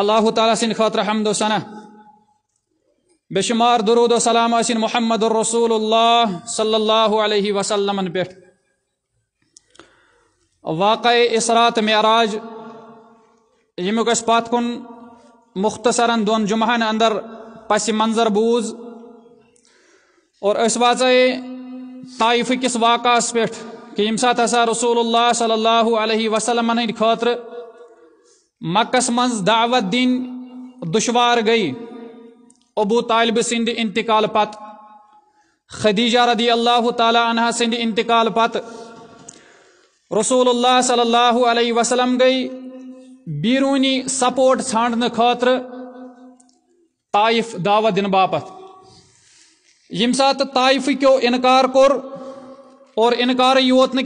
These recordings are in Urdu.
اللہ تعالیٰ سن خاطر حمد و ثنا بے شمار درود و سلام سن محمد الرسول اللہ صلی اللہ علیہ وسلم پہ واقع اسرات معراج اس پات کن مختصرا دون جمعہ اندر پس منظر بوز اور اس طائف کس واقعہ پہ کہ رسول اللہ صلی اللہ علیہ وسلم ہند خاطر مکس مز دعوت دن دشوار گئی ابو طالب سند انتقال پت خدیجہ رضی اللہ تعالی عنہ سند انتقال پت رسول اللہ صلی اللہ علیہ وسلم گئی بیرونی سپورٹ ھانڈنے خاطر طائف دعوت دن باپت یم سات طائف کیو انکار کور اور انکار یوت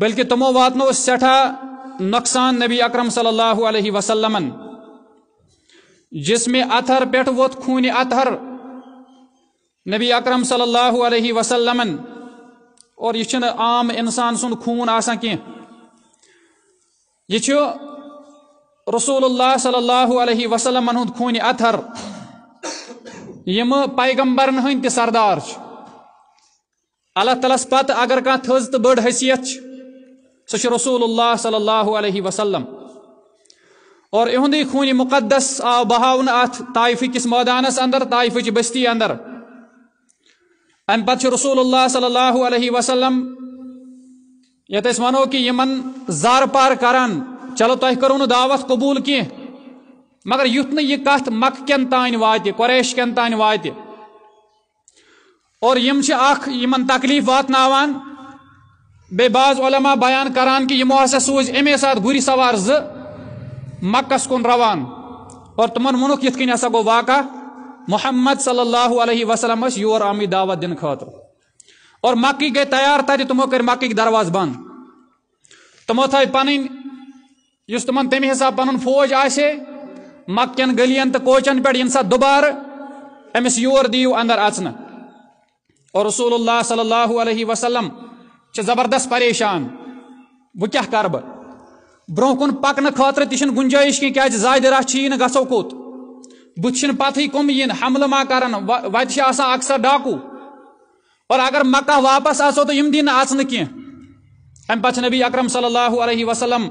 بلکہ تمو واتنو سٹھا نقصان نبی اکرم صلی اللہ علیہ وسلم جسم اتھر پہ ووت خون اتھر نبی اکرم صلی اللہ علیہ وسلم اور یہ عام انسان سن خون آسان کی یہ رسول اللہ صلی اللہ علیہ وسلم ہند خون اتھر یم پیغمبرن ہند تردار اللہ تعالیس پتہ اگر تھز تو بڑ حیثیت رسول اللہ صلی اللہ علیہ وسلم اور اہندی خون مقدس آو بہاؤن ات طائف کس مودانس اندر طائف بستی اندر ام امہ رسول اللہ صلی اللہ علیہ وسلم یت یمن زار پار کران چلو تہو نو دعوت قبول کی مگر یہ مک کن تان وات قریش کن تان وات تکلیف واتناوان بے بعض علماء بیان کران کرم ہسا سوز امے ساتھ گر سوار مکس کن روان اور تمہ ہسا گو واقع محمد صلی اللہ علیہ وسلم اس یور آم دعوت دن خاطر اور مکی گئی تیار تمہ مک درواز بند تمو تیو پنس تمہ تمہ حساب پن فوج مکین گلین کو کوچن پہ سا دبار امس یور دیو اندر اچنےہ اور رسول اللہ صلی اللہ علیہ وسلم زبردست پریشان وہ کیا کر بہ برو کن پکنہ خاطر تہ گنجائش کی کیا زائد راہ چی گسو کت بت پتہ کم ین حملہ ما کرن وت اکثر ڈاکو اور اگر مکہ واپس آسو تو یم دین اچن کی ام پتہ نبی اکرم صلی اللہ علیہ وسلم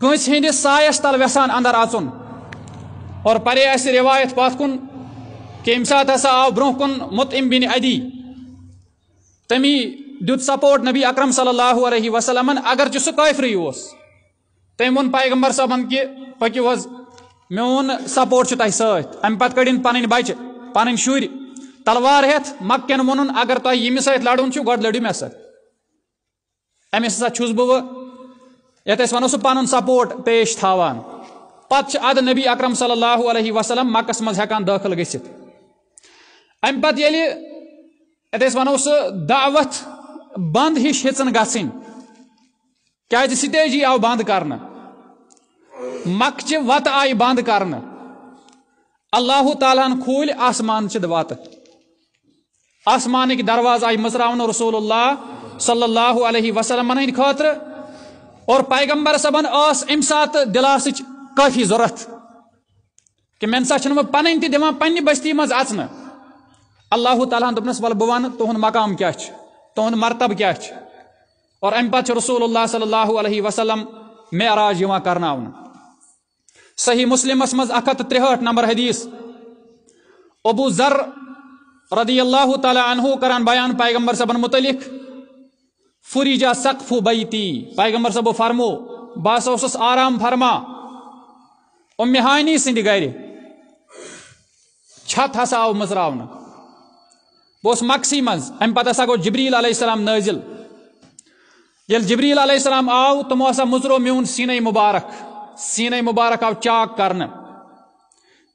کنس ہندس سایس تل ویسان اندر اچن اور پرے اس روایت پات کن کہ امہ سات ہسا آو برو کن متعم بن ادی تمی دیت سپورٹ نبی اکرم صلی اللہ علیہ وسلم اگر سہ کافری اس تم ون پیغمبر صبن کہ پکو حض میون سپورٹ تہ ست ام پتہ کڑن پن بچہ پن شر تلوار ہیت مکین ون اگر تہ یمس ست لڑن چھ گڈ لڑو مے ست امس ہسا چھس بہ یت ون سہ پن سپورٹ پیش تھوان پت اد نبی اکرم صلی اللہ علیہ وسلم مکس مز ہیکان داخل گسہ ام پتہ یل یت ون سہ دعوت بند ہش ہن گھن سٹیجی آو بند مکچہ وت آئی بند کر اللہ تعالیٰ کھول آسمان چد وت آسمان درواز آئی مزرا رسول اللہ صلی اللہ علیہ وسلم ہند خاطر اور پیغمبر صبن اس ام سات دلاس کافی ضرورت کہ مساج پن بستی مز اچن اللہ تعالیٰ دپنس و تہ مقام کیا تہد مرتب کیا اور رسول اللہ صلی اللہ علیہ وسلم معراج یہ کرنا صحیح مسلمس اکت ترہٹ نمبر حدیث ابو ذر رضی اللہ تعالی عنہ کران بیان پیغمبر صبن متعلق فری جا بیتی پیغمبر تیغمبر صب فرمو فرم بہسا آرام فرما سند گھر چھت ہسا آو مزرا اس مقسی مز ام ہسا گو جبریل علیہ السلام نازل یل جبریل علیہ السلام آو ہسا مزرو میون سینے مبارک سینے مبارک آو چاک کرنے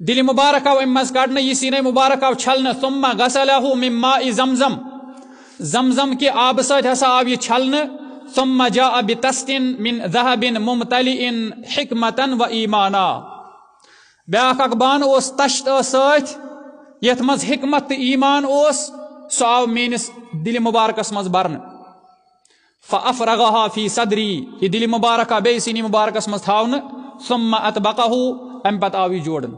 دل مبارک آو ام من کڑنے یہ سینے مبارک آو چھلنے ثم غسلہو من ماء زمزم زمزم کے آب سات ہسا آو یہ چھلنے ثم جاء بتستن من ذهب ممتلئ حکمتا و بیاک آ باقا تشت اس سات من حکمت ایمان اس سو آو میس دل مبارکس مز برن فافرغها فی صدری یہ دل مبارکہ بی سینی مبارکس مز تھاون ثم اتبقه ام پت آو جوڑن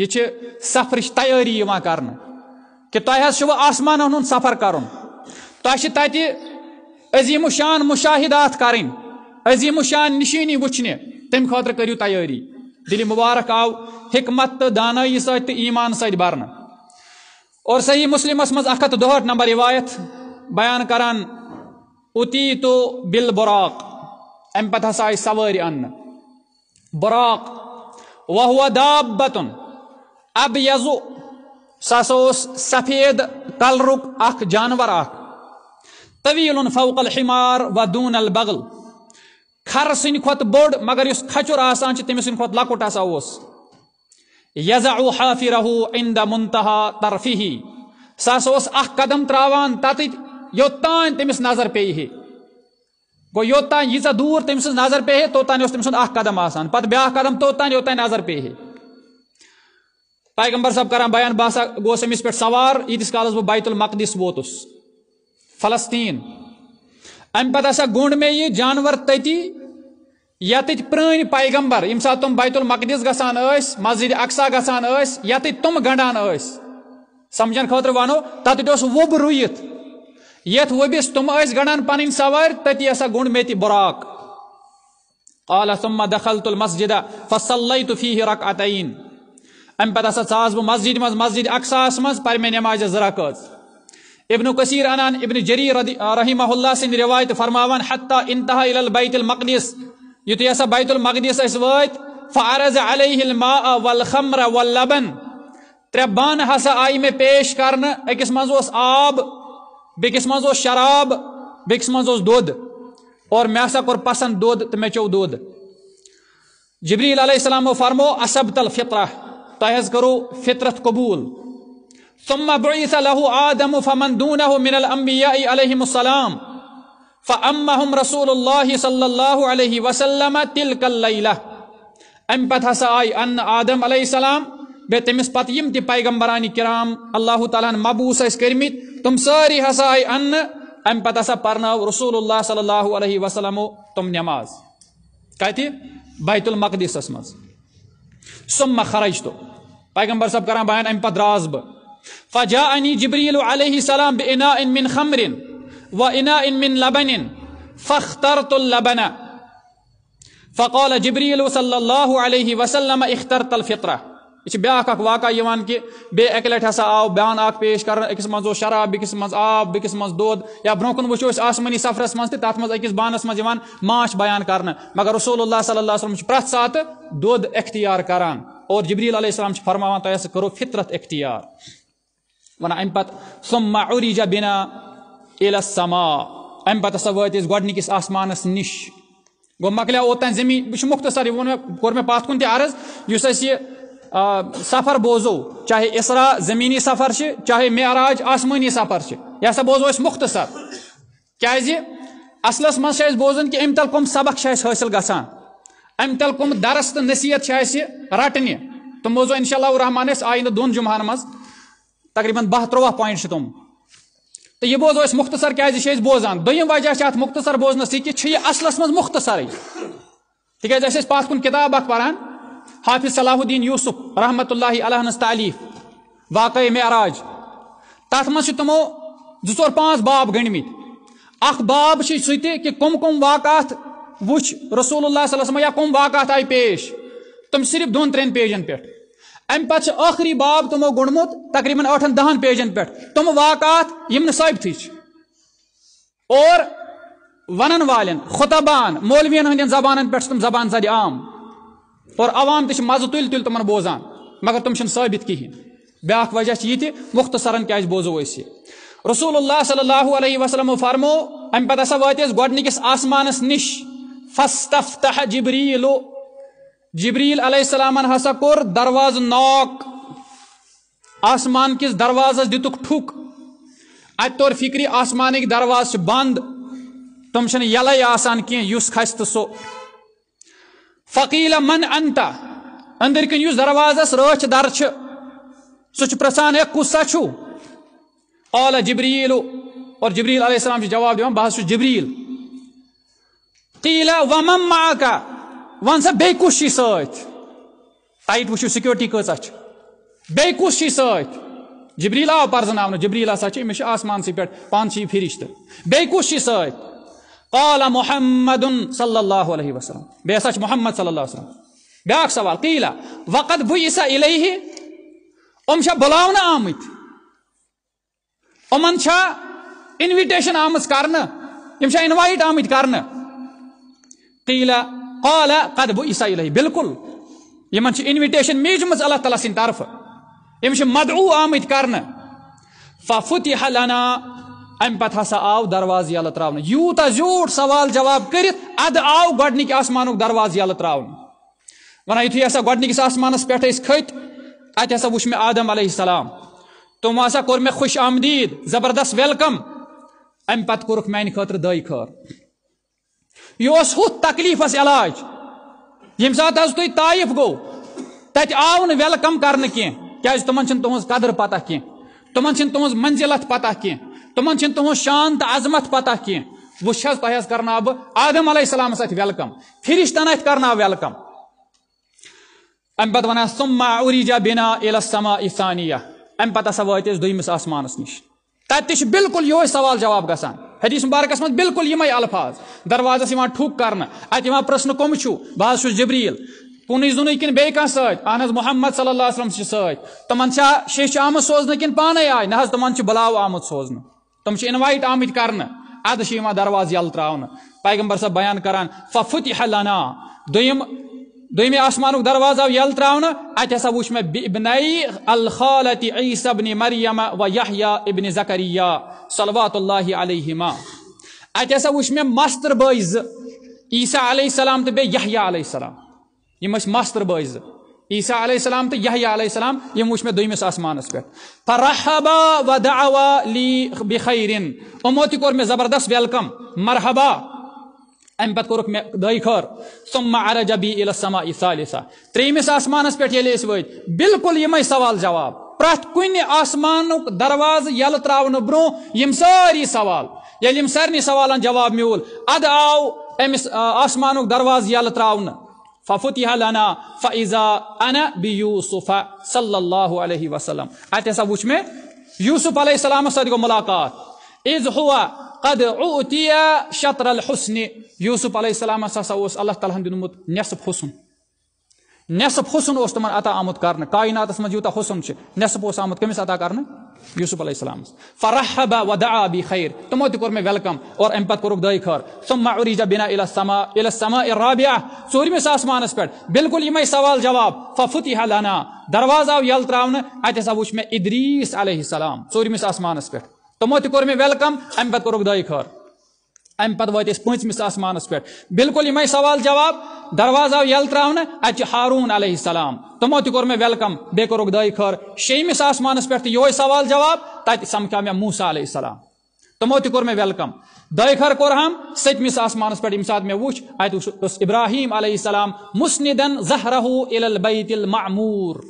یہ چھ سفرش تیاری یوان کرن کہ تۄہہِ حظ چھُو آسمانن ہُنٛد سفر کرُن تۄہہِ چھِ تَتہِ عظیٖم شان مُشاہدات کرٕنۍ عظیٖم شان نِشٲنی وٕچھنہِ تَمہِ خٲطرٕ کٔرِو تیٲری دِلہِ مُبارک آو حکمت تہٕ دانٲیی سۭتۍ تہٕ ایٖمان سۭتۍ برنہٕ اور صحیح مسلمس اخت دہٹ نمبر روایت بیان کران اتی تو بل براق امہ پتہ ہسا آئی سواری ان براق وہو دابتن اب یزو سو ہسا سفید کلرک اخ جانور اخ طویل فوق الحمار و دون البغل کھر سند کھت بوڑ ال بغل خر س تم سوت لکا اس یزا او حافی رحو ایندہ منتہا ترفی سہسا اخ قدم تراوان تت یوتان تمس نظر پی گو یوتان یا دور تم نظر پی ہے توتان اس تم سن اخ قدم آسان قدم توتان نظر پی پیغمبر صاحب کران بیان بہ سا پہ سوار یتس کالس بیت المقدس ووتس فلسطین امہ پتہ ہسا گونڈ میں یہ جانور تتی یتھ پرانی پیغمبر یم سات تم بیت المقدس گسان اس مسجد اقسا گسان اس یتھ تم گنڈان اس سمجھن خاطر ونو تت اس وب رویت یت وبس تم اس گنڈان پن سوار تتی ہسا گنڈ میتی براک قال ثم دخلت المسجد فصليت فيه ركعتين ام پتہ ہسا چاس بہ مسجد مز مسجد اقسا اس مز پر میں نماز زرکت ابن کثیر انان ابن جریر رحمہ اللہ سن روایت فرماوان حتی انتہا الی البیت المقدس یتھے ہسا بیت المقدس اس وت فعرض علیہ الماء والخمر واللبن ترے بان ہسا آئی میں پیش کرنا اکس مز آب بیکس مز شراب بیکس مز دود اور میں ہسا کور پسند دود تو مے چو دود جبریل علیہ السلام فرمو اسبت الفطرہ تہ حض کرو فطرت قبول ثم بعث له آدم فمن دونه من الانبیاء علیہم السلام فَأَمَّهُمْ رَسُولُ اللَّهِ صَلَّى اللَّهُ عَلَيْهِ وَسَلَّمَ تِلْكَ اللَّيْلَةِ ام پتہ سا آئی ان آدم علیہ السلام بے تمس پت یم تی پیغمبرانی کرام اللہ تعالیٰ نے مبوس اس کرمیت تم ساری حسا آئی ان ام پتہ سا پرنا رسول اللہ صلی اللہ علیہ وسلم تم نماز کہہ بیت المقدس اسمز سم خرج تو پیغمبر سب کرام بیان ام پتہ راز بہ فجاءنی جبریل علیہ السلام بینائن من خمرن و انا ان من لبن فاخترت اللبن فقال جبريل صلى الله عليه وسلم اخترت الفطره اچ بیاک اک واقعہ یوان کہ بے اک لٹ ہسا آو بیان اک پیش کر اکس منزو شراب بکس منز آب بکس منز دود یا برونکن وچو اس آسمانی سفرس منز تے تات منز اکس بانس منز یوان ماش بیان کرنا مگر رسول اللہ صلی اللہ علیہ وسلم پرت سات دود اختیار کران اور جبریل علیہ السلام فرماوان تو ایسا کرو فطرت اختیار ونا ام پت ثم عریج بنا السما امہ پتہ ہسا یہِ ووٚن نش کوٚر زمین بہت مختصر تہِ عرض اس سفر بوزو چاہے اسرا زمینی سفر چاہے معراج آسمانی سفر یہ سا بوزو اہم مختصر چھِ اَسہِ بوزان کہ ام تل کم سبق حاصل گژھان ام تل کم درس چھِ نصیحت رٹنہ تِم بوزو اِنشاء اللہ نہٕ آئندہ دون منٛز مز تقریباً بہت پویِنٛٹ چھِ تم تو یہ بوزو اس مختصر کیا ہے اس بوزان دویم وجہ چاہت مختصر بوزن سی کی چھو یہ اصل اسم مختصر ہے تکہ جیسے اس پاس کن کتاب بک پاران حافظ صلاح الدین یوسف رحمت اللہ علیہ نستعلیف واقعی میراج تاتمہ سے تمہو ژور پانس باب گھنڈ میت اخ باب شی سویتے کہ کم کم واقعات وچ رسول اللہ صلی اللہ علیہ وسلم یا کم واقعات آئی پیش تم صرف دون ترین پیجن پیٹھ آخری باب تمو گنمت تقریباً ٹھٹن دہن پیجن پہ تم واقعات ثابت ونن والن خطبان مولوین ہند زبانن پہ تم زبان زد عام اور عوام تش مزہ تل تل تمن بوزان مگر تم ثابت کہین بیاکھ وجہ یہ تک مختصرن کی بوزو اس رسول اللہ صلی اللہ علیہ وسلم فرمو ام ہسا وات گس آسمان نش فستفتح جبریلو جبریل علیہ السلام ہسا کور درواز ناک آسمان کس دروازہ دتک ٹھک ات طور فکری آسمانک درواز بند تم یلے کھس تو اس فقیل من انتا اندر کن اس دروازس رچ در سہ کس قال جبریل اور جبریل علیہ السلام جواب جبریل قیل ومم معاکا ون سا جبریٖل ہسا وچو سکیورٹی کی آسمانسٕے جبریل پانہٕ پرزن یہِ ساسمان سی پہ سی سۭتۍ قال محمد صلی اللہ علیہ وسلم بیس محمد صلی اللہ علیہ وسلم بیا سوال قیٖلا وقت ب سا اِنوِٹیشن آمٕژ کرنہٕ آمت چھا آم آمٕتۍ آمت کر قال قد بو عیسیٰ علیہ بالکل یمن چھ انویٹیشن میجمز اللہ تعالیٰ سن طرف یم چھ مدعو آمد کرنا ففتح لنا ام پتہ ہسا آو دروازی اللہ تراؤن یوتا زیوٹ سوال جواب کرت اد آو گوڑنک آسمانوک دروازی اللہ تراؤن ونہ یتھی ایسا گوڑنک اس آسمانس پیٹھ اس کھت ات ایسا وچھ میں آدم علیہ السلام تم ایسا کور میں خوش آمدید زبردست ویلکم ام پتہ کورک میں خطر دائی خور یہ ہوت تکلیفس علاج یم سات حض تھی طائف گو تت آو ویلکم کر کی تمن تہذ قدر پتہ کی تمن تہذ منزلت پتہ کی تمن تہذ شان تو عظمت پتہ کی وچ حض تہ کرنا بہ آدم علیہ السلام ات ویلکم فرشتن ات کرنا ویلکم ام پتہ ونان ثم اریجا بنا الی السماء ثانیہ ام پتہ ہسا وٲتۍ أسۍ دوٚیمِس آسمانس نِش تَتہِ تہِ چھُ بِلکُل یِہوے سوال جواب گژھان حدیث مبارکس من بالکل یمے الفاظ دروازس یوان ٹھوک کرنا ات یوان پرسن کم چھو بہس چھو جبریل پونی زنی کن بیئی کان سات اہن حض محمد صلی اللہ علیہ وسلم چھ سات تمن چھا شیش آمد سوزن کن پانے آئے نہ حض تمن چھ بلاو آمد سوزن تم چھ انوائٹ آمد کرنا ادھ چھ یوان درواز یل تراؤن پیغمبر صاحب بیان کران ففتح لنا دویم دم آسمانُک دروازٕ آو ترٛاونہٕ اَتہِ ہسا یل تر اتا وی الحال عیسن مریمہ صلوات اللہ علیہما اَتہِ ہسا وٕچھ مےٚ و بٲے زٕ عیسا علیہ السلام تہٕ بیٚیہِ علیہ السلام یِم ٲسۍ ماست بٲے زٕ عیٖسا علیہ السلام تہٕ یاہیا علیہ السلام یِم وٕچھ مےٚ دوٚیمِس آسمانَس پٮ۪ٹھ فرحبا لی آسمان یِمو تہِ کوٚر مےٚ زبردست ویلکم مرحبا ام کورک میں ثم خر بی الی السماء ثالثا تریمس آسمان پہ یمے سوال جواب پرت کن آسمان دروازہ یل تراون برو یم ساری سوال یل سارنی سوالن جواب میول اد آو امس آسمان دروازہ یل ففتح لنا فاذا انا یوسفہ صلی اللہ علیہ وسلم اتا مے یوسف علیہ السلام سو ملاقات اذ ہوا قد اوتی شطر الحسن یوسف علیہ السلام ہسا اوس اللہ تعالیٰ ہن دیُنمُت نیصف حسن نیصف حسن اس تمن عطا آمت کرنے کائنات من یوتا حسن چھ نیصف اوس آمت کمس عطا کرنے یوسف علیہ السلام فرحب و دعا بی خیر تمو تہ کور مے ویلکم اور امہ پتہ کورک دعائی خیر ثم عریج بنا الى السماء الى السماء الرابعہ سوری میں آسمانس پیٹ بالکل یمے سوال جواب ففتح لنا دروازہ یل تراون اتے سا وچھ میں ادریس علیہ السلام سوری میں آسمانس پیٹ تمو تہ میں ویلکم امہ پتہ کورک دعی خیر امہ پتہ وات پنچمس آسمانس پہ بالکل یہ سوال جواب درواز آو یل تراؤن اتہ ہارون علیہ السلام تمو تہ میں ویلکم بیٚیہِ کوٚرُکھ دعی خیر شیمس آسمانس پہ یہوے سوال جواب تتہ سمکھا مےٚ موسا علیہ السلام تمو تہ مےٚ ویلکم دعی خیر کوٚر ہم ستمس آسمانس پہ یم سات مےٚ وٕچھ اتہ ابراہیم علیہ السلام مسندن زہرہو الی بیت المعمور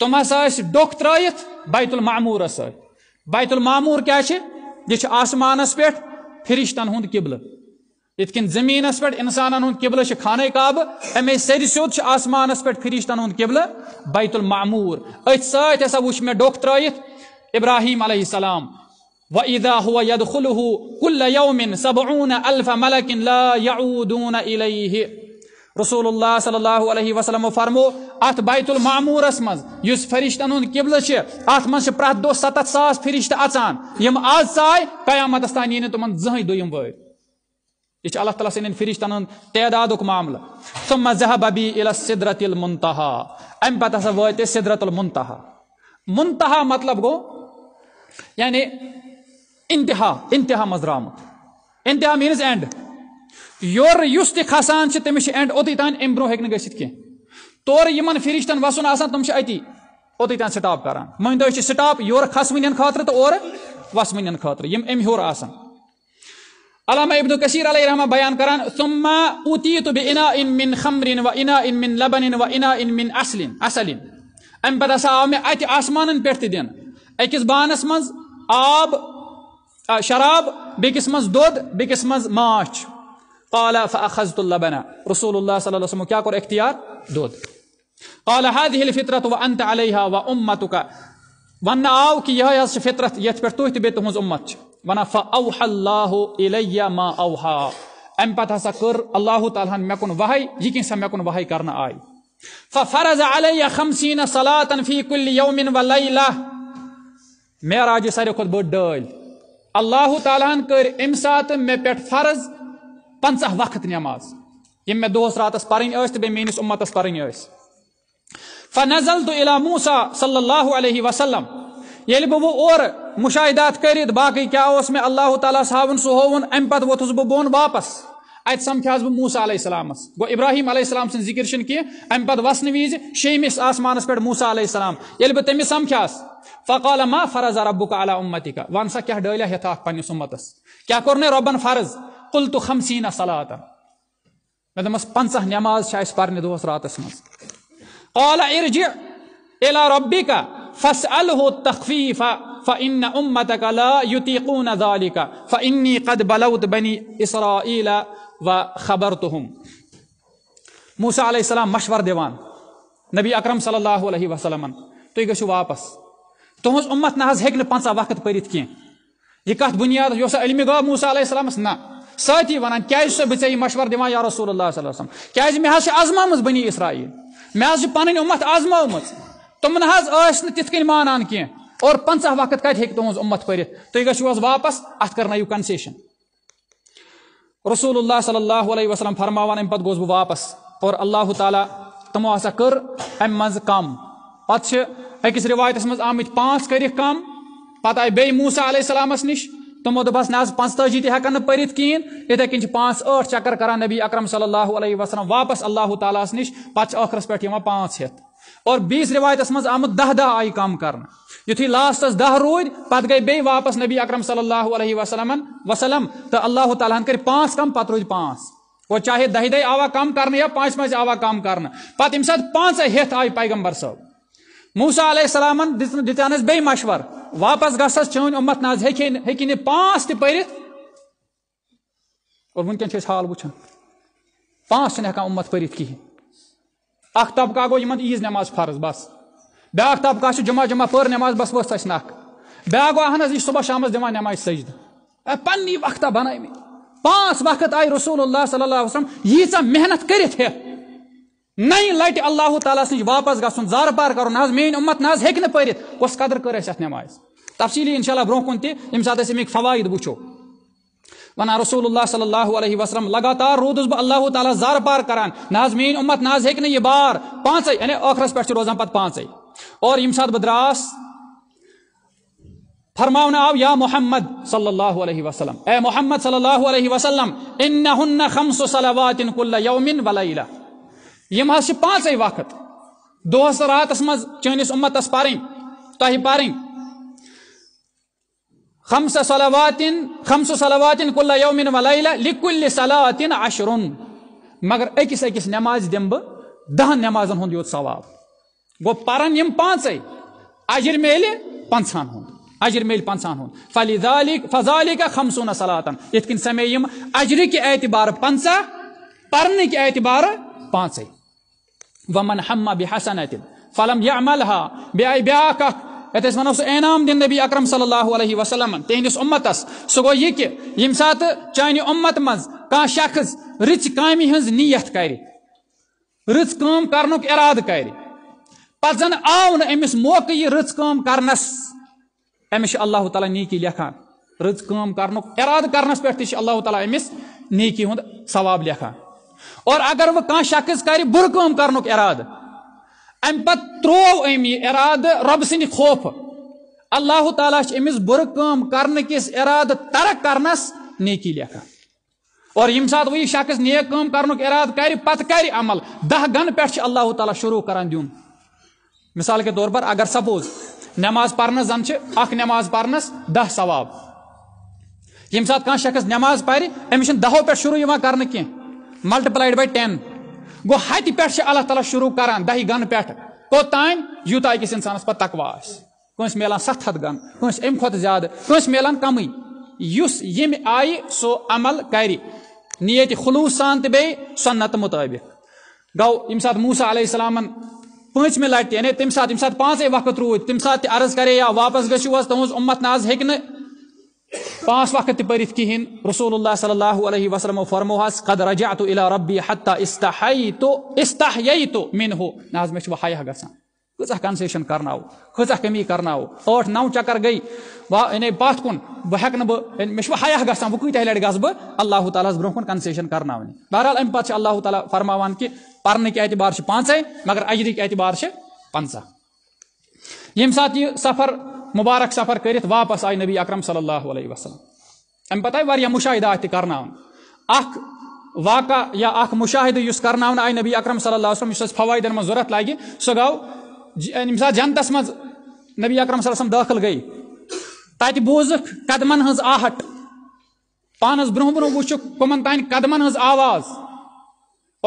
تم ہسا ڈوٚکھ ترٲیِتھ بیت المعمورس سۭتۍ بیت المامور کیا چھ یہ آسمانس پہ فرشتن ہند قبلہ یت کن زمینس پہ انسان ہند قبلہ چھ خانے کعبہ امے سر سیود آسمانس پہ فرشتن ہند قبلہ بیت المامور ات سات ہسا وچ میں ڈوک ترائت ابراہیم علیہ السلام وَإِذَا هُوَ يَدْخُلُهُ كُلَّ يَوْمٍ سَبْعُونَ أَلْفَ مَلَكٍ لَا يَعُودُونَ إِلَيْهِ رسول اللہ صلی اللہ علیہ وسلم فرمو ات بیت المعمورس مز یس فرشتن ہند قبلہ چھ ات مز چھ پرت دو ستت ساس فرشت اچان یم آز ژاے قیامت تان یی نہٕ تمن زٕہٕنۍ دوٚیِم وٲرۍ یہ اللہ تعالیٰ سن فرشتن ہند تعداد معاملہ ثم ذہب بی الی صدرت المنتہا امہ پتہ ہسا وٲتۍ صدرت المنتہا منتہا مطلب گو یعنی انتہا انتہا مز درامُت انتہا مینز اینڈ یور یس تی خسان چھ تمیش اینڈ اوتی تان امبرو ہیک نہ گسیت کین تور یمن فرشتن وسن آسان تم چھ اتی اوتی تان سٹاپ کران مہندو چھ سٹاپ یور خسمنن خاطر تو اور وسمنن خاطر یم ام ہور آسان علامہ ابن کثیر علیہ رحمہ بیان کران ثم اوتیت بئنا ان من خمر و انا ان من لبن و انا ان من اصل اصل ام بدا ہسا آو می اتی آسمانن پٹ تی دین اکس بانس من آب شراب بیکس من دود بیکس من ماچھ قال فاخذت اللبن رسول الله صلى الله عليه وسلم كيف قرر اختيار دود قال هذه الفطره وانت عليها وامتك ون او كي هي هذه الفطره يت پر توت بيت همز امه ون فاوحى الله الي ما اوحى ام پتہ سا کر اللہ تعالیٰ میں کن وحی یہ کنسا میں کن وحی کرنا آئی ففرز علی خمسین صلاة فی کل یوم و لیلہ میرا جی سارے خود بڑھ ڈال اللہ تعالیٰ ہن کر ام سات میں پیٹ فرز پنسہ وقت نماز یہ ميں دہس راتس بیٚیہِ تو ميس امتس ٲسۍ فنزل تو الا موسا اللہ علیہ وسلم بہٕ وۄنۍ اور مُشاہدات کٔرِتھ باقٕے كيا اس مےٚ اللہ تعالی سُہ ہووُن ہون اہم پہ بہٕ بۄن باپس اتہ سمكيس بہٕ موسا علیہ السلام گو ابراہیم علیہ السلام سسم سكر کینٛہہ امہ پتہ وسن وِزِ شيمس آسمان پٮ۪ٹھ مسا علیہ سلام بہت تمس سمکھيا فقال ما فرض ربُک بالا اُمتِکا كا ون سا كہ ڈعليہ ہیت آپ پنس امتس کیا کوٚرنے نا ربن فرض کل تو خمسین نہ سلاتا میں دس پنچ سہ نماز سے اس پڑھنے دس رات مالا ارج الا ربی کا فص ال ہو تخفیفہ فن امت کلا یوتی قون ذالی کا فنی قد بلوت بنی اسرا علا و خبر تو موسا علیہ السلام مشور دیوان نبی اکرم صلی اللہ علیہ وسلم تھی گھو واپس تہذ امت نہ حض ہوں پنچہ وقت پڑت کی یہ کت بنیاد یہ سا علم گا موسا علیہ السلامس نہ ساتھی ونان کیازِ چھُ بہٕ ژےٚ یہِ مشور دِوان یا رسول اللہ صلی اللہ علیہ وسلم کیازِ مےٚ حظ چھِ آزمٲمٕژ بنی اسرایل مےٚ حظ چھِ پنٕنۍ اُمت آزمٲومٕژ نہ حظ ٲسۍ نہٕ تِتھ کٔنۍ مانان کینٛہہ اور پنٛژاہ وقت کتہِ ہیٚکہِ تُہنٛز اُمت پٔرِتھ تُہۍ گٔژھِو حظ واپس اتھ کرنٲیِو کنسیشن رسول اللہ صلی اللہ علیہ وسلم فرماوان امہِ پتہٕ گوس بہٕ واپس اور اللہ تعالیٰ تِمو ہسا کٔر امہِ منٛز کم پتہٕ چھِ أکِس رِوایتس منٛز آمٕتۍ پانٛژھ کٔرِکھ کم پتہٕ آیہِ بیٚیہِ موٗسا علیہ السلامس نِش تمو دا پانچ تجی تہ کن پانچ اٹھ چکر کر نبی اکرم صلی اللہ علیہ وسلم واپس اللہ تعالیس نش پہ پانچ اور بیس روایت مز آمت دہ دہ آئی کم لاسٹس دہ رود پہ گئی واپس نبی اکرم صلی اللہ علیہ وسلم وسلم تو اللہ تعالیٰ پانچ کم پتہ رو پانچ اور چاہے دہی دہی آوا کم یا پانچ مان آوا کم کر پہ ساتہٕ پانچ ہتھ آئی پیغمبر صاحب موسا علیہ السلام دس دس بی مشور واپس گسس چون امت نز ہی پانچ تہ پھرت اور ونکن حال وچھان پانچ چھ ہکان امت پھرت کہین اخ طبقہ گو یمن عیز نماز فرض بس بیاکھ طبقہ جمعہ جمعہ پر نماز بس وس اس نکھ بیاکھ اہن حض یہ صبح شامس دان نماز سجدہ اے پنی وقتہ بنائے پانچ وقت آئی رسول اللہ صلی اللہ علیہ وسلم یہ محنت کرت ہے نئی لٹہ اللہ تعالیٰ نش واپس زار زارپار کر میان امت نہ ہوں پھر کس قدر نماز تفصیلی شاء اللہ سات ساتھ فوائد وچو ونان رسول اللہ صلی اللہ علیہ وسلم لگاتار رودس بہ اللہ تعالیٰ زار پار زارپار نہ میری امت نہ ہوں یہ بار یعنی پوزان پہ پانچ اور دراس فرما آو یا محمد صلی اللہ علیہ وسلم اے محمد صلی اللہ علیہ وسلم کل یوم محس پانچ وقت دہس راتس مز چنس امتس خمس صلوات کل یوم و صلات عشر مگر اکس اکس نماز دم بہ دہن نماز ہند یوت ثواب گو یم پانچے اجر میل ہند اجر میل پنچہ فلی خمسون صلاتن یتھ کن سمے کے اعتبار پنسہ کے اعتبار پانچے ومن حما بحسن فلم يعملها بأي ہا بی ونو سہ سو اینام دن نبی اکرم صلی اللہ علیہ وسلم تہندس امتس سہ گو یہ کہ یم سات چانہ امت کان شخص رچ کامی ہز نیت رچ کام اراد کر پزن آو موقع یہ رچ کام کرنس امس اللہ تعالیٰ نیکی لکھان کرنک اراد کرنس پہ اللہ تعالیٰ امس نیکی ہند ثواب لکھان اور اگر وہ شخص اراد ام پت یہ اراد رب سند خوف اللہ تعالی سے امس کرنے کس ارادہ ترک کرنس نیکی لیکھا اور یم سات وہ یہ شخص نیک کر عمل دہ گن پہ اللہ تعالیٰ شروع کران مثال کے طور پر اگر سپوز نماز پرنس زن نماز پرنس دہ ثواب یم سات کان شخص نماز پہ امس دہو پہ شروع کرنے کی ملٹپلائڈ بائی ٹین گو ہت پہ اللہ تعالیٰ شروع کران دہی گن پوتان یوتا اکس انسان پہ تقوا ملان سات ہاتھ گنس امس ملان یم آئی سو عمل خلوص سان تو سنت مطابق گو یم سات موسا علیہ السلام پانچم لٹ تمہ سات پانچ وقت رود تمہ سات عرض کرے یا واپس اُمت نہ امت ہیٚکہِ ہوں پانچ وقت تہ پرت کہین رسول اللہ صلی اللہ علیہ وسلم فرمو حس قد رجعت الى ربی حتی استحیت استحییت منه ناز میں چھ وہ حیہ گسان کھزا کنسیشن کرناو کھزا کمی کرناو اٹھ نو چکر گئی وا انے پات کن بہ ہکن بہ میں چھ وہ حیہ گسان بو کیتہ لڑ گس بہ اللہ تعالی برون کن کنسیشن کرناو بہرحال ام پات چھ اللہ تعالیٰ فرماوان کہ پرن کی اعتبار چھ پانچے مگر اجری کی اعتبار چھ پنجا یم سات سفر مبارک سفر کرت واپس آئی نبی اکرم صلی اللہ علیہ وسلم امہ پتہ مشاہدہ وقت کرنا اخ واقعہ یا اخ مشاہدہ اس کرنا آئی نبی اکرم صلی اللہ علیہ وسلم فوائدن من ضرورت لگے سو سات جنتس من نبی اکرم صلی اللہ وسلم داخل گئی تبدیل بوزک قدمن ہز آہٹ پانس برہ برہ وچ کمن تان قدمن ہز آواز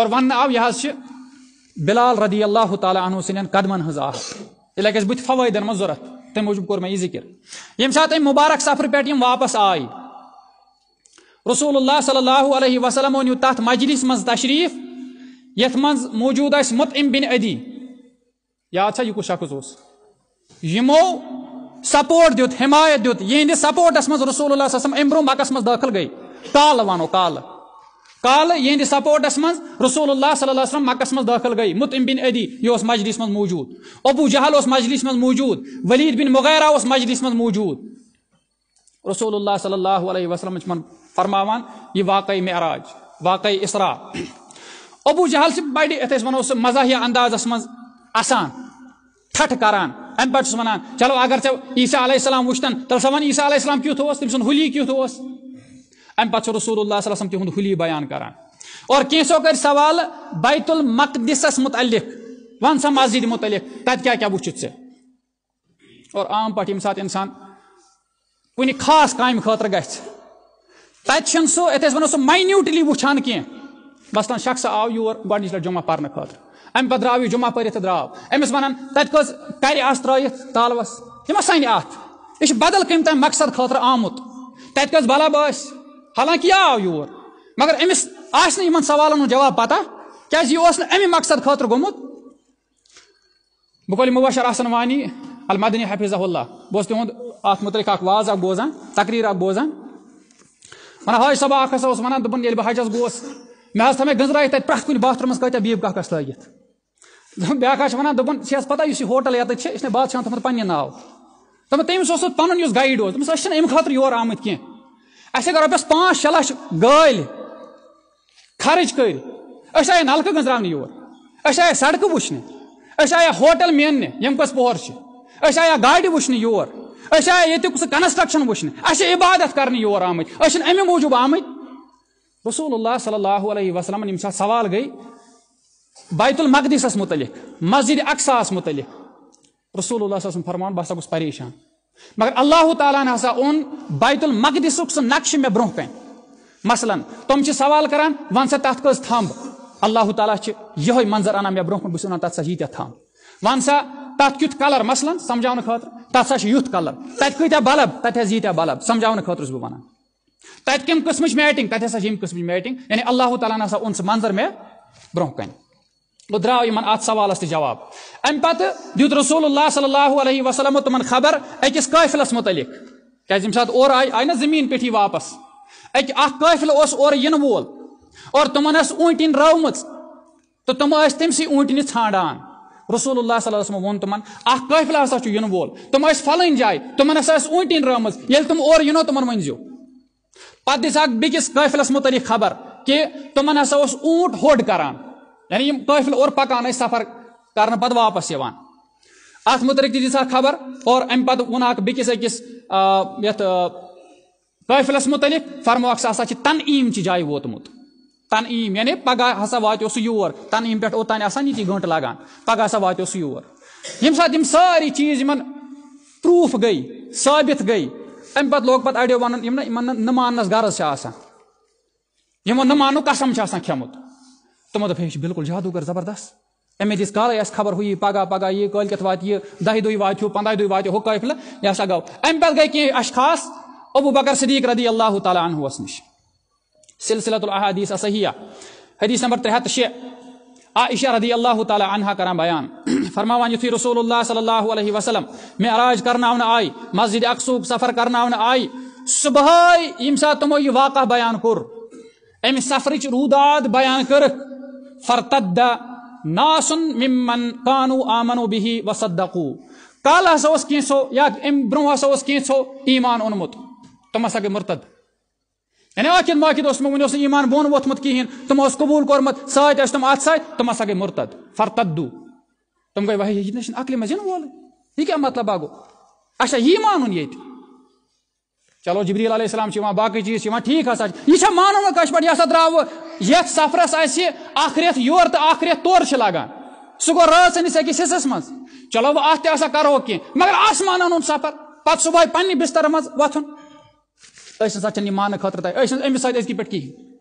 اور ون آو یہ بلال رضی اللہ تعالیٰ عنہ سن قدمن ہز آہٹ یہ فوائدن من ضرورت تم موجود کور میں یہ ذکر یم سات ام مبارک سفر پیٹ یم واپس آئی رسول اللہ صلی اللہ علیہ وسلم نیو تات مجلس من تشریف یت من موجود اس مطعم بن ادی یاد سا یہ کچھ شخص اس یمو سپورٹ دیت حمایت دیت یہ سپورٹس من رسول اللہ صلی اللہ علیہ وسلم امرو مکس من داخل گئی کال وانو کال کالہ یہ سپورٹس من رسول اللہ صلی علیہ وسلم مکس من داخل گئی مطم بن عدی یہ اس مجلس من موجود ابو جہل اس مجلس من موجود ولید بن مغیرہ اس مجلس من موجود رسول اللہ صلی اللہ علیہ وسلم من فرماوان یہ واقعی معراج واقعی اسرا ابو جہل سے بڑی ونو سہ مزاحیہ اندازس ٹھٹ کران ام امپہس منان چلو اگر عیسیٰ علیہ السلام وشتن تب سا وا عیسا علیہ السلام کی تم سن حلی کی امہ پہ رسول اللہ صلی اللہ علیہ وسلم تہد ہلی بیان کران اور کیسو کر سوال بیت المقدسس متعلق ون سا مسجد متعلق تت کیا کیا وچت سے اور عام پہ سات انسان کن خاص کام خاطر گھ تین سو یہ ون سو مائنوٹلی وچان کی بس تن شخص آو یور گڈنچ لٹ جمعہ پڑھنے خاطر امہ پہ درو یہ جمعہ پڑھ درو امس ون تت کس کر آس ترت تالوس یہ ما سن ات یہ بدل کم تم مقصد خاطر آمت تت کس بلب آس حالانکہ یہ آو یور مگر امس آس نا ان سوالن جواب پتہ کیاز یہ اس امی مقصد خاطر گومت بقول مباشر احسن وانی المدنی حفظہ اللہ بہت تہد ات متعلق اخ واز اخ بوزان تقریر اخ بوزان ون حاج صبح اخ ہسا اس ون دن یل حجس گوس مے حس تمہیں گنزرائی تک پریت کن باتھ رومس کتیا بیب کس لگت بیاکھ ونان دن چیس پتہ اس ہوٹل یت اس نے بادشاہ تمہ پنہ ناؤ دپان تمس پن گائڈ اس دس خاطر یور آمت کی اہر روپیس پانچ شی لچھ کٔرۍ أسۍ آیہِ نلکہ گزرا یور اس کٔژ سڑک چھِ أسۍ آیہِ گاڑِ وٕچھنہِ یور پہر آیہِ ییٚتیُک سُہ کنسٹرکشن وٕچھنہِ اَسہِ چھِ عبادت کرنے یور چھِنہٕ اَمہِ موٗجوٗب آمٕتۍ رسول اللہ صلی اللہ علیہ وسلم ییٚمہِ ساتہٕ سوال گئی بیت المقدیس متعلق مسجد اقصا متعلق رسول اللہ صلی اللہ علیہ وسلم فرمان بہٕ سا گوٚژھ پریشان مگر اللہ تعالیٰ ہسا اون بیت المقدسک سہ نقشہ مرہ کن مثلا تم سے سوال کران ون سا تک کس تھمب اللہ تعالیٰ منظر اہانے کن بس وقت تب سا یہ تھمب ون سا تب کت کلر مثلاً سمجھا خاطر سا یت کلر تت کتیا بلب یتیا بلب سمجھا ونان تت کم قسم میٹنگ تک قسم کی میٹنگ یعنی اللہ تعالیٰ ہسا اون منظر سمن کن درو ان ات سوالس تہ جواب ام پتہ دیت رسول اللہ صلی اللہ علیہ وسلم تمن خبر اکس قافلس متعلق کیاز یم سات اور آئی آئی نہ زمین پہ واپس اک اخ قافل اس اور ین وول اور تمن اس اونٹن رومت تو تم اس تم سی اونٹن ژھانڈان رسول اللہ صلی اللہ علیہ وسلم ون تمن اخ قافل ہسا چھ ین وول تم اس فلن جائے تمن اس اس اونٹن رومت یل تم اور ینو تمن منزیو پتہ دس اک بیکس قافلس متعلق خبر کہ تمن ہسا اس اونٹ ہوڈ کران یعنی اور پکان ہے سفر کرنا پتہ واپس ات متعلق تیس خبر اور امہ پہ وونہ بیس اکس یت قافلس متعلق فرمواخا تنعیم چی جائے ووتمت تنعیم یعنی پگہ ہسا تن ایم تنعیم پہ آسان آتی گنٹ لگان پگہ واتیو سہ یور یم سات ساری چیز یمن پروف گئی ثابت گئی ام پہ یمن نہ ماننس غرض سے نہ مانو قسم آسان کھیمت تمو دپ یہ بالکل جادو گر زبردست امے دس جی کالے اس خبر ہوئی پگا پگا یہ کل کت وات یہ دہ دہی وات پندہ دہی وات ہو قافلہ یہ سا گو ام پہ گئی کہ اشخاص ابو بکر صدیق رضی اللہ تعالیٰ عنہ اس نش سلسلۃ الاحادیث صحیحہ حدیث نمبر 73 سے عائشہ رضی اللہ تعالی عنہ کران بیان فرماوان یہ رسول اللہ صلی اللہ علیہ وسلم معراج کرنا اون آئی مسجد اقصا سفر کرنا اون آئی صبح یہ سا تمو یہ واقعہ بیان کر ام سفرچ روداد بیان کر فرتد ناس ممن کانو آمنو به بہی وسدکو ہسا اس یا ام برو ہسا اس کینسو ایمان اونت تم ہسا گئی مرتد یعنی آخر واقع اس یعنی ایمان بون تم اس قبول اس تم ات ساتھ تم ہسا گئی مرتد فرتدو تم گئی ویشن اقلی کیا مطلب اچھا یہ ان یت چلو جبریل علیہ السلام باقی چیز ٹھیک ہسا یہ مانو پہ یہ سا درو یت سفرس اسہ اخریت یور تو اخریت تور چھ لگان سہ گو راس نس اکس حصس مز چلو وہ اتھ تہ کرو کی مگر آسمان ان سفر پت صبح پنہ بستر مز وتھن اس نسا چھ مان خاطر تہ امس سی ازک پہ کہین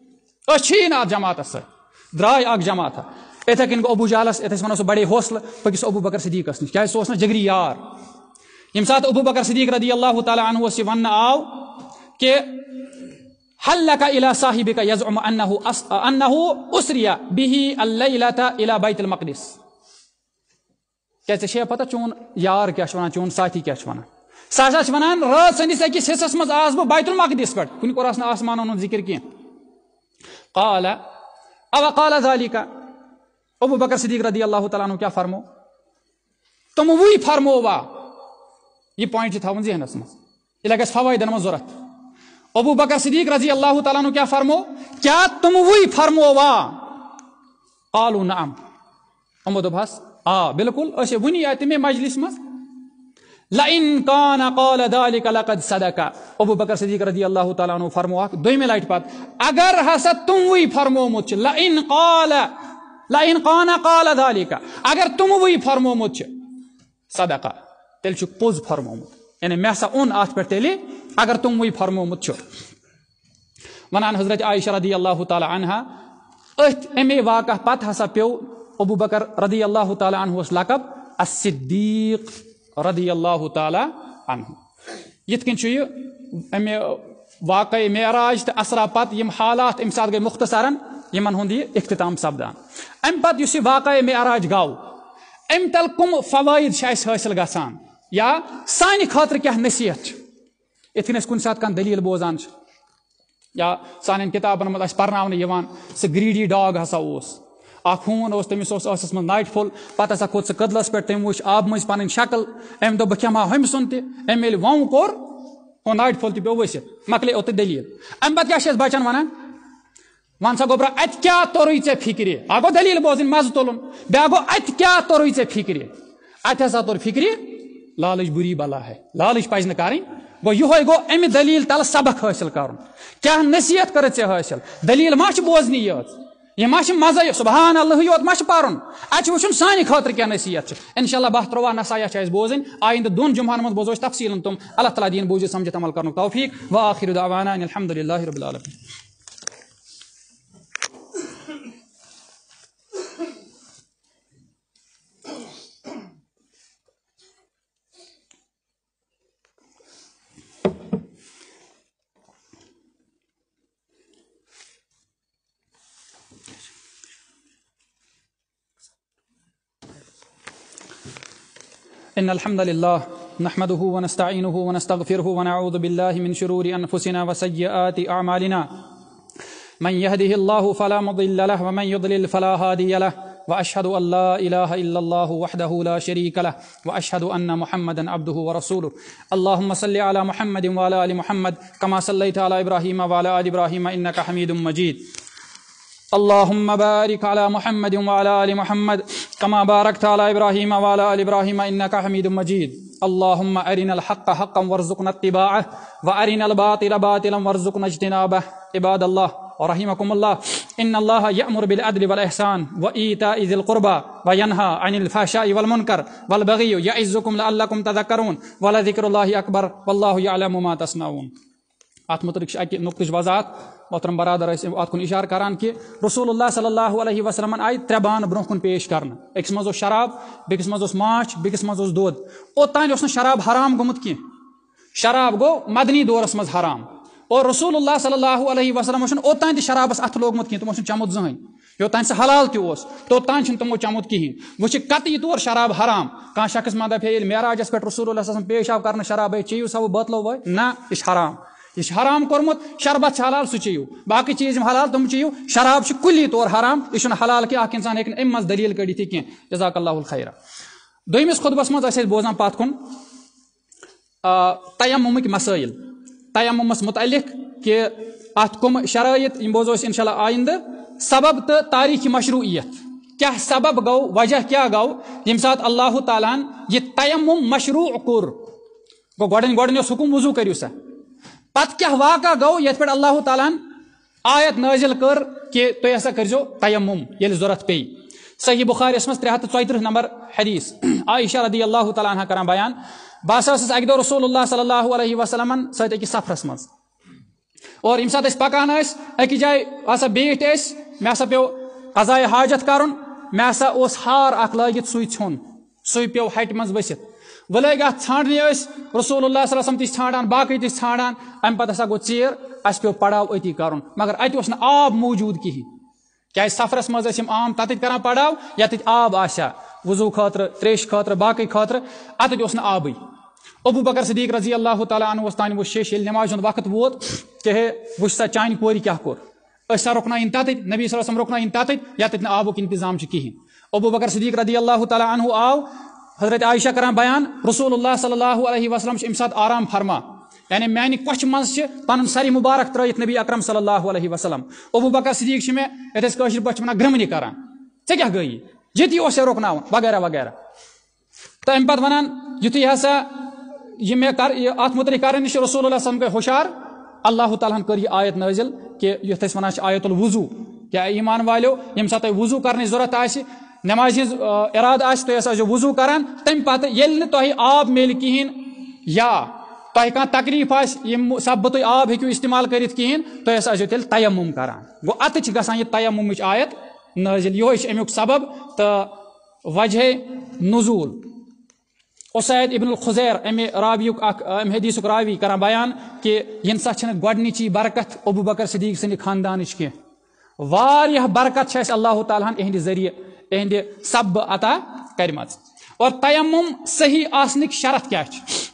اس نت جماعت سر درائے اخ جماعت اتھے کن گو ابو جالس اتس ونو سہ بڑے حوصلہ پکس ابو بکر صدیقس نش کیا سہ جگری یار یم سات ابو بکر صدیق رضی اللہ تعالی عنہ اس ون آو کہ حل ال صاحبہ الا بیت المقدس کیا پتہ چون یار کیا چون ساتھی کیا ہسا سسک آس مس بیت المقدس پہ کنس نا آسمان ذکر کالا او کالہ ذالی ابو بکر صدیق رضی اللہ تعالیٰ عنہ کیا فرمو تموی فرمو وا یہ پوائنٹ تاؤن ذہنس من یہ لگ فوائدن من ضرورت ابو بکر صدیق رضی اللہ تعالیٰ نے کیا کیا فرمو تم وہی فرمو وا قالو نعم امو دبہس آ بالکل اسے اچھا، ونی آئے تمہیں مجلس لئن کان قال من لقد صدق ابو بکر صدیق رضی اللہ تعالیٰ فرمو فرموک لائٹ پات اگر تم لئن لئن قال کان قال فرموتہ اگر تم تموی فرموت صدقہ تیل پوز فرموت یعنی مےٚ ہسا اوٚن اَتھ پٮ۪ٹھ تیٚلہِ اگر تِموٕے فرمومُت چھُ وَنان حضرت عایشہ رضی اللہ تعالیٰ عنہا أتھۍ اَمے واقع پتہٕ ہسا پیوٚو ابوٗ بکر رضی اللہ تعالیٰ عنہوَس لقب اصدیٖق رضی اللہ تعالیٰ عنہ یِتھ کٔنۍ چھُ یہِ اَمہِ واقعے معراج تہٕ اثرا پتہٕ یِم حالات اَمہِ ساتہٕ گٔے مُختسرن یِمن ہُنٛد یہِ اختتام سپدان اَمہِ پتہٕ یُس یہِ واقعے معراج گوٚو اَمہِ تل کٕم فوٲیِد چھِ اَسہِ حٲصِل گژھان یا سانہ خاطر کیا نصیحت اس کن سات دلیل بوزان یا سان کتابن مزہ پہ سری گریڈی ڈاگ ہسا اس من نائٹ فل پتہ ہاتھ کھوت قدلس پہ تم وب پن شکل امپ بہا ہم سن تم یل واٹ پھو تس مکلے اوت بچن امتن ون سا کیا اتہ تر فکر آپ گو دلی بوزن مز تلن بیا گو اتر ے فکر ات ہسا تور فکری لالچ بری بلا ہے لالچ پہ کریں گو یہ گو دلیل تل سبق حاصل نصیحت کر حاصل دلیل ما بوزنی یہ ما مزہ سبحان اللہ یوت ما ماشن اچھے سان خاطر کیا نصیحت ان شاء اللہ تروا تروہ نسایا بوزن آئندہ دون جمعن من بوزو تفصیل تم اللہ تعالیٰ دین بوجھ سمجھت عمل توفیق و آخر العان الحمد للہ رب العالمین إن الحمد لله نحمده ونستعينه ونستغفره ونعوذ بالله من شرور أنفسنا وسيئات أعمالنا من يهده الله فلا مضل له ومن يضلل فلا هادي له وأشهد أن لا إله إلا الله وحده لا شريك له وأشهد أن محمدا عبده ورسوله اللهم صل على محمد وعلى آل محمد كما صليت على إبراهيم وعلى آل إبراهيم إنك حميد مجيد اللهم بارك على محمد وعلى آل محمد كما باركت على إبراهيم وعلى آل إبراهيم إنك حميد مجيد اللهم أرنا الحق حقا وارزقنا اتباعه وأرنا الباطل باطلا وارزقنا اجتنابه عباد الله ورحمكم الله إن الله يأمر بالعدل والإحسان وإيتاء ذي القربى وينهى عن الفحشاء والمنكر والبغي يعزكم لعلكم تذكرون ولذكر الله أكبر والله يعلم ما تصنعون أتمتركش اكيد نقطة وضاحت محترم برادر اس ات کن اشار کران کہ رسول اللہ صلی اللہ علیہ وسلم ائی تربان برون کن پیش کرن ایکس مزو شراب بیکس مزو ماچ بیکس مزو دود او تان اس شراب حرام گمت کی شراب گو مدنی دور اس مز حرام اور رسول اللہ صلی اللہ علیہ وسلم اس او تان شراب اس ات لوگ مت کی تم اس چموت زہن جو تان حلال تی اس تو تان چن تمو چموت کی وچ کتی طور شراب حرام کا شخص ما دا ہے معراج اس پر رسول اللہ صلی اللہ علیہ وسلم پیش آو کرن شراب ہے چیو سب بوتل ہوے نہ اس حرام یہ حرام کورمت شربت حلال حالال سہ چیز باقی چیز حلال تم چیز شراب کے کلی طور حرام یہ حلال کہ انسان ہک امن دلیل کڑت یہ کہ جذاک اللہ الخیرہ دمس خطبس مزے بوزان پات تیمک مسائل تیم ومس متعلق کہ ات شرائط بوزو انشاء اللہ آئندہ سبب تو تاریخ مشروعیت کیا سبب گو وجہ کیا گو یم سات اللہ تعالیٰ یہ تیم مشروع کور گو گوس حکم وضو کریو سا پت کیا واقع گو یت پہ اللہ تعالیٰ آیت نازل کر کہ تُہ ہسا کرزیو تیمم یل یعنی ضرورت پی صحیح بخاری اس من ترے ہتھ ژوتر نمبر حدیث عائشہ رضی اللہ تعالیٰ عنہ کران بیان بہ ہسا ٲسس اکہ دۄہ رسول اللہ صلی اللہ علیہ وسلم ست اکس سفرس من اور یم سات پکان اس اکہ جائے ہسا بیٹ اس مے ہسا پیو قضائے حاجت کرن مے ہسا اس ہار اکھ لاگت سوئی چھون سوئی پیو ہٹہ من بسیت ولی گا ٹھانڈنی اس رسول اللہ صلی اللہ علیہ وسلم تیس ٹھانڈان باقی تیس ٹھانڈان ایم پتہ ہسا گو چیر اس کے پڑاو ایتی کرن مگر ایتی اس نے آب موجود کی ہی کیا اس سفر اس مزد اسیم آم تاتیت کرن پڑاو یا تیت آب آسا وضو خاطر تریش خاطر باقی خاطر اتا جو اس نے آب ہی ابو بکر صدیق رضی اللہ تعالیٰ عنہ وستانی وہ شیش یل نماز جن وقت ووت کہ ہے وہ سا چائن کوئری کیا کور ایسا رکنا انتا تھی نبی صلی اللہ علیہ وسلم رکنا انتا تھی یا تیتنا آبو کی انتظام چکی ابو بکر صدیق رضی اللہ تعالیٰ عنہ آو حضرت عائشہ کران بیان رسول اللہ صلی اللہ علیہ وسلم امہ سات آرام فرما یعنی میانہ کچھ مزے پن ساری مبارک ترت نبی اکرم صلی اللہ علیہ وسلم ابو بکر صدیق گرمنی کران کیا گئی یہ تھی رکنا وغیرہ وغیرہ تو امہ پہ ات متعلق کرنا رسول اللہ وسلم ہوشار اللہ تعالیٰ آیت نازل کہ یہ ونان آیت الوضو کیا ایمان والو یم سات تھی وضو کرنے ضرورت آ نماز اراد آج تو یہ ساجو وضو کران تم پاتے ہیں یلنے تو آب میل کی یا تو ہی کان تقریف آج یہ سب تو آب ہی استعمال کریت کی ہیں تو یہ ساجو تیل تیمم کرن وہ اتچ گسان یہ تیمم آیت نازل یہ ہوئیش امیوک سبب تا وجہ نزول اسید ابن الخزیر امی رابیوک اک ام حدیث راوی کران بیان کہ یہ انسان چھنے گوڑنی برکت ابو بکر صدیق سنی خاندان اچھ واریاہ واریہ برکت شایس اللہ تعالیٰ ہن اہنی ذریعہ اہند سب عطا کرم اور تیمم صحیح آسنک شرط کیا چھ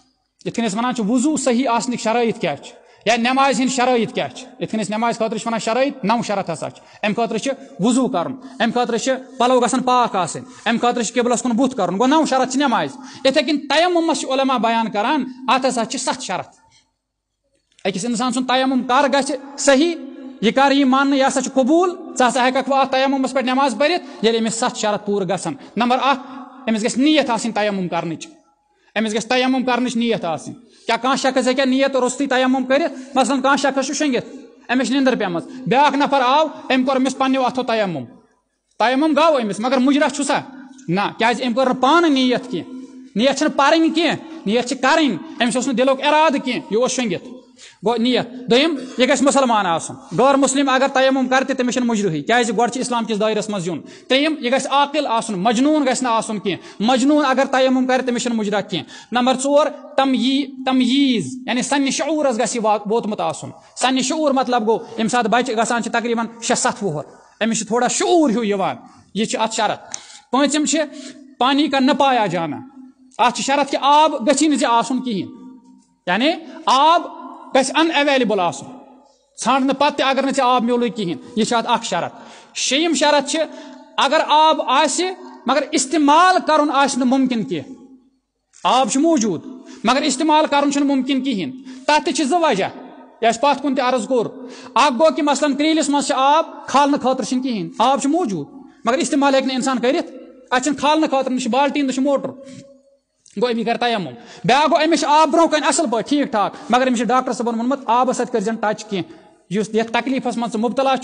اتھ کن ونان وضو صحیح آسنک شرائط کیا چھ یا نماز ہند شرائط کیا چھ اتھ کن نماز خاطر ونان شرائط نو شرط ہسا چھ ام خاطر چھ وضو کرن ام خاطر چھ پلو گسن پاک آسن ام خاطر چھ قبلس کن بت کرن گو نو شرط چھ نماز اتھے کن تیممس علماء بیان کران ات ہسا چھ ست شرط اکس انسان سن تیمم کر گھ صحیح یہ کر یہ ماننے یہ ہسا قبول اَتھ تیمُمَس پٮ۪ٹھ پہ نماز ییٚلہِ أمِس سَتھ شرط پور گژھن نمبر گژھِ نیت آن تیم کرنٕچ امس گژھِ تیم کرنٕچ نیت آن کانٛہہ شخص ہیٚکیٛاہ نیت روستی کٔرِتھ مثلاً کانٛہہ شخص چھِ لین پیمت بیا نفر آو أمِس پی اتو تیمُم تیمُم گو امس مگر أمۍ نا نہٕ پانہٕ نیت کی نیت پہ نیت اِرادٕ کینٛہہ یہِ کی شینگت گو نیت دم یہ گھر مسلمان آن غور مسلم اگر تیمم کر مجرہ کیا اسلام کس گژھِ تیم یہ گھر گژھِ آن مجنون کینٛہہ مجنون اگر تیم تٔمِس چھِنہٕ مُجرا کینٛہہ نمبر ژور تم عیز یعنی سنس یہِ ووتمُت آسُن آن شعوٗر مطلب گو چھِ بچہ شےٚ تقریباً شی أمِس و تھوڑا شعور ہوں یہ پٲنٛژِم چھِ پانی کا نپایا جانا چھِ شرط کہ آب آسُن کِہیٖنۍ یعنی آب گھر انبل آپ ثانے پتہ تک اگر نا میل کھینچ شرط شیم شرت اگر آب مگر استعمال آستمال آب کن موجود مگر استعمال کرمکن کہین تب تجہ یہ پات کن ترض کور اگ گا کر آب کالنے آب کہین موجود مگر استعمال نہ نیت کھالہ بالٹین نالٹین موٹر گو امی کر تیمم بایا آب برو کن اصل پہ ٹھیک ٹھاک مگر اچھے ڈاکٹر صاحب ون آبس کی اس کیس تکلیفس مان ذلہ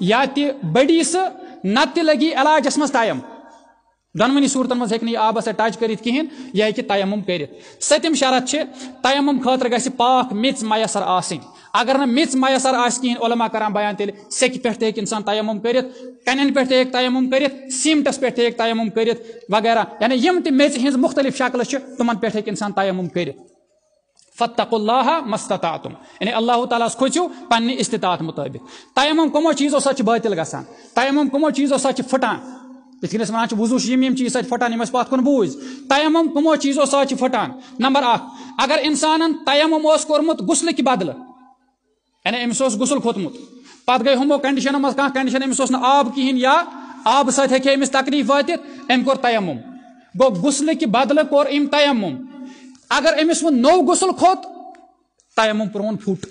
یا تڑی سہ لگی علاجس ٹائم دنونی صورتن من ہوں آبس سات ٹچ کر تیم ستم شرط کی خاطر خطر پاک می میسر آن اگر نہ میچ میسر آس کہین علماء کران بیان تیل سکی پہ تک انسان تیمم کریت کنین پہ تک تیمم کریت سیمٹس پہ تک تیمم کریت وغیرہ یعنی یم تی میچ ہنز مختلف شکل چھ تمن پہ تک انسان تیمم کریت فتق اللہ مستطاعتم یعنی اللہ تعالیٰ اس کچھو پنی استطاعت مطابق تیمم کمو چیزو سچ باتل گسان تیمم کمو چیزو سچ فٹان اتنی اس منا چھو وزوش یم یم چیز سچ فٹان یم اس پات کن بوز تیمم کمو چیزو سچ فٹان نمبر آخ اگر انسانا تیمم اس کرمت گسل کی بدل یعنی امس غسل کتو کنڈشنوں مطلب کنڈشن امس آب کہین یا آب ہے ساس تکلیف ام کور تیمم گو بدلہ کور ام تیمم اگر امس و نو غسل کھوت تیمم پرون پھوٹ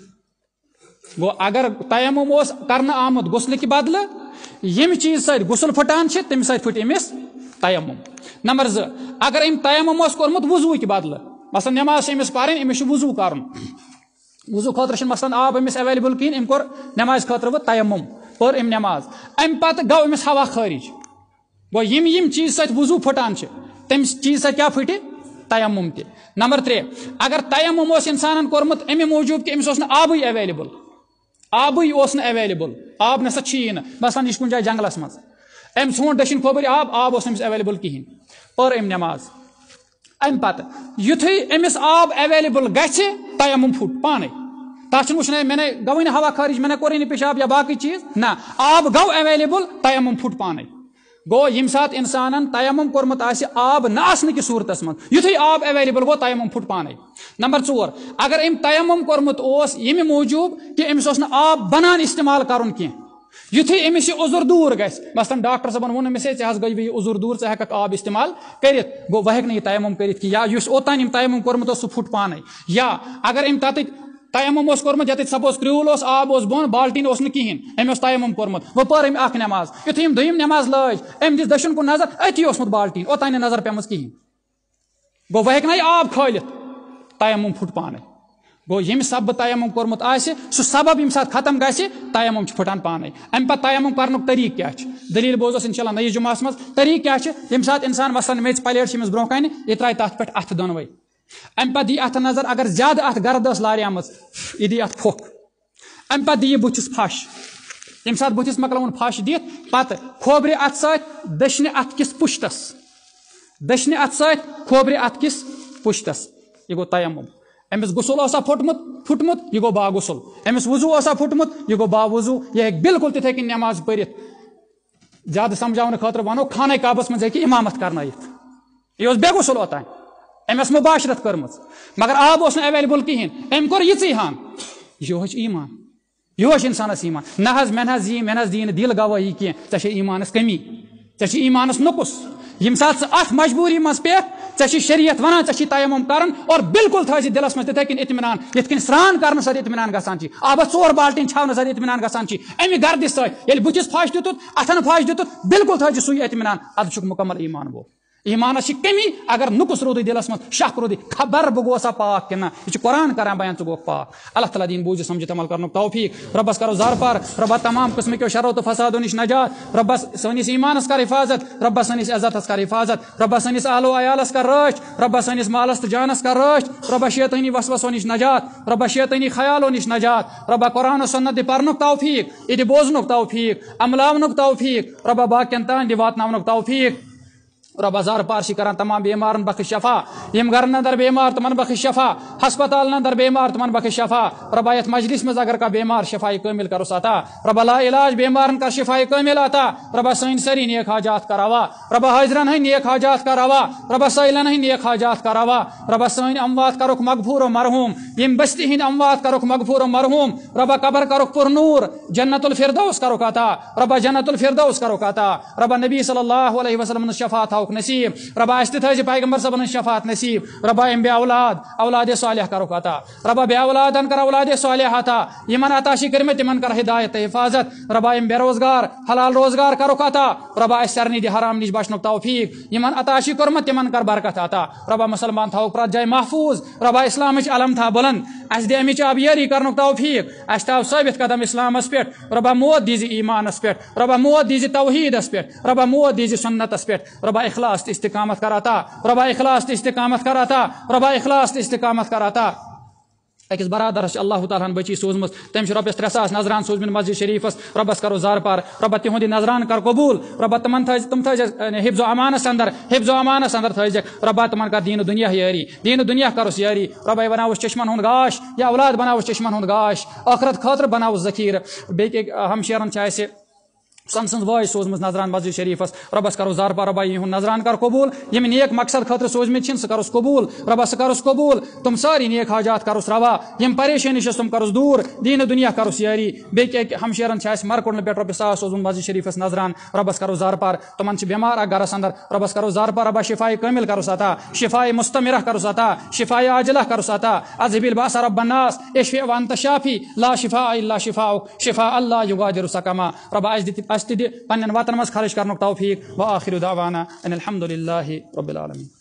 گو اگر تیمم کرنا آمد غسل کی بدلہ یم چیز پھٹان چھ تم سات پھٹ تیمم نمبر زر اگر ام وضو کی بدلہ مثلا نماز امس امس وزو کرن وضو خاطر مثلاً آب امس اویلیبل کہین ام کور نماز خاطر وہ تیمم پور ام نماز ام پتہ گو امس ہوا خارج گو یم یم چیز ست وضو پھٹان تم چیز ست کیا پھٹہ تیمم تہ نمبر ترے اگر تیمم اس انسان کورمت امہ موجوب کہ امس اس آب اویلیبل آب اس اویلیبل آب نسا چھی نہ مثلاً یہ کن جائے جنگلس مز ام ژھون دشن کھوبر آب آب اس امس اویلیبل کہین پور ام نماز ام پتہ یتھے امس آب اویلیبل گژھہ تیمم پھٹ پانے تس وچن میں نے گوئی ہوا خارج میں نے کوری نہیں پیشاب یا باقی چیز نا آب گو اویلیبل تیمم پھٹ پانے گو یم سات انسان تیمم کورمت آس آب ناسن کی صورتس من یتھے آب اویلیبل گو تیمم پھٹ پانے نمبر ژور اگر ام تیمم کورمت اوس یم موجوب کہ امس اس آب بنان استعمال کرن کی یتھے امس یہ عذر دور گس مثلا ڈاکٹر صاحب ون امس ہے حظ گئی بھی عذر دور ثہ ہک آب استعمال کرت گو وہ ہک نہیں تیمم کرت کی یا یس اوتان ام تیمم کورمت اس پھٹ پانے یا اگر ام تتک تیمم اس کورمت یتھ سپوز کریول اس آب اس بون بالٹین اس نکین ام اس تیمم کورمت و پر ام اخ نماز یت ام دویم نماز لاج ام دس دشن کو نظر اتی اسمت بالٹین او تانی نظر پمس کین گو وہ ہک نہ آب کھالت تیمم پھٹ پانے گو یم سب تیمم کورمت آس سو سبب یم سات ختم گس تیمم چھ پھٹان پانے ام پتہ تیمم کرنک طریق کیا چھ دلیل بوزس انشاءاللہ نئی جمعہ اس طریق کیا چھ یم سات انسان وسن میچ پلیٹ چھ مس برو یہ ترائی تات پٹھ اتھ دنوئی ام پتہ دی ات نظر اگر زیادہ ات گرد اس لاری آمت یہ دی ات پھوک ام پتہ دی بتس پھش تم سات بتس مکلون پھش دیت پت کھوبری ات سات دشنی ات کس پشتس دشنی ات سات کھوبری ات کس پشتس یہ گو تیمم امس غسل اوسا پھٹمت پھٹمت یہ گو با غسل امس وضو اوسا پھٹمت یہ گو با وضو یہ ایک بالکل تتھے کہ نماز پڑھت زیادہ سمجھاؤنے خاطر ونو خانہ کعبس من ہے امامت کرنا یہ اس بے غسل ہوتا ہے ام مباشرت کرم مگر آب اس اویلیبل کہین امکی حن یہ ایمان یہ ایمان نہ نا مہی مہ دین دل گواہی کی ایمانس کمی ے ایمانس نقص یم سات ات مجبوری مز پی شریعت ونان تیمم کرن اور بالکل تھائیز دلس تتھے کن اطمینان یت کن سران کرنے سر اد اطمینان گسانی آبس ثور بالٹین چھنس سر اطمینان گسان گا گردی سر بش دھ دت بالکل تھ سی اطمینان ادھک مکمل ایمان وہ کمی اگر نو دلس من شک رود خبر بہ گوسا پاک کہ یہ قرآن کرنا بان پاک اللہ تعالیٰ دین بوجھ سمجھ عمل کرن توفیق ربس کرو زار پار ربہ تمام قسم کے شرو تو فساد نش نجات ربس ایمانس کر حفاظت ربس عزتس کر حفاظت اہل و عیالس کر سنس مالس تو جانس کر رب شیطانی وسوسو نش نجات ربہ شیطنی خیالو نش نجات و دی پرنک توفیق یہ بوزنک توفیق عملاونک توفیق ربہ باقین تان داتن توفیق رب ازار پارشی کران تمام بیمار بخش شفا یم گھر اندر بیمار تمن بخش شفا ہسپتال اندر بیمار تمن بخش شفا رب یت مجلس مز اگر بیمار کامل قیمل ساتا رب لا علاج بیمار کر کامل قمل عطا سین سری نیک حاجات کراوا رب حاضرن ہند نیک حاجات کراوا رب سائلن ہند نیک حاجات کراوا رب سین اموات کرک و مرحوم یم بستی ہند اموات کرک مغفور و مرحوم رب قبر کرک پر نور جنت الفردوس کرک کرطا رب جنت الفردوس کرک کرو رب نبی صلی اللہ علیہ وسلم شفاعت نصیب ربہ آس تھی پیغمبر صاحب شفات نصیب ربا ام بے اولاد اولاد صالح صولہ کرطہ رے اولادن کر اولاد صالح یمن تمن کر ہدایت حفاظت ربا ام بے روزگار حلال روزگار کرو عطا ربا اس سرنی حرام نش بچنک توفیق شی کرمت تمن کر برکت عطا ربا مسلمان پرت جائے محفوظ ربا اسلام علم تھا بلند اس دے امچ تاو ثابت قدم اسلامس پہ ربا موت دیزی ایمان پہ ربا موت دز توحید پبہ مو دنت ربا اخلاص استقامت کراتا ربا اخلاص استقامت کراتا ربا اخلاص استقامت کراتا اکس برادرس اللہ تعالیٰ بچی سوزم تمہ رے ساس نظران سوزم مسجد شریفس ربس کرو زار پار رب تہندی نظران کر قبول یعنی حفظ و امانس اندر و امانس اندر تھجی رب تن کر دنیا یاری دین دنیا کرس یاری ربہ بناس چشمن گاش یا اولاد بنس چشمن گاش اخرت خاطر بناؤ ذخیر سے سم سن واض سوزم نظران مسجد شریفس ربس کرو زارپار ربہ یہ نظران کر قبول یہ نیک مقصد خطر سوزم کرس قبول ربہ کرس قبول تم ساری نیک حاجات کرس یم پریشانی سے تم کرس دور دین دنیا کرس یاری ہمشیرن سے مرکن پہ روپیہ ساس سوزم مسجد شریفس نظران ربس کرو زارپار تمہر بمار گرس اندر ربس کرو زارپار ربہ شفائے کرس عطا شفاء مستمرہ کرس شفا عاجلہ عطا با الباس رب وانت شافی لا شفا شفا شفا اللہ سکما دقما ربہ ات اس مز خرچ کر توفیق و آخر داوانہ الحمد للہ رب العالمین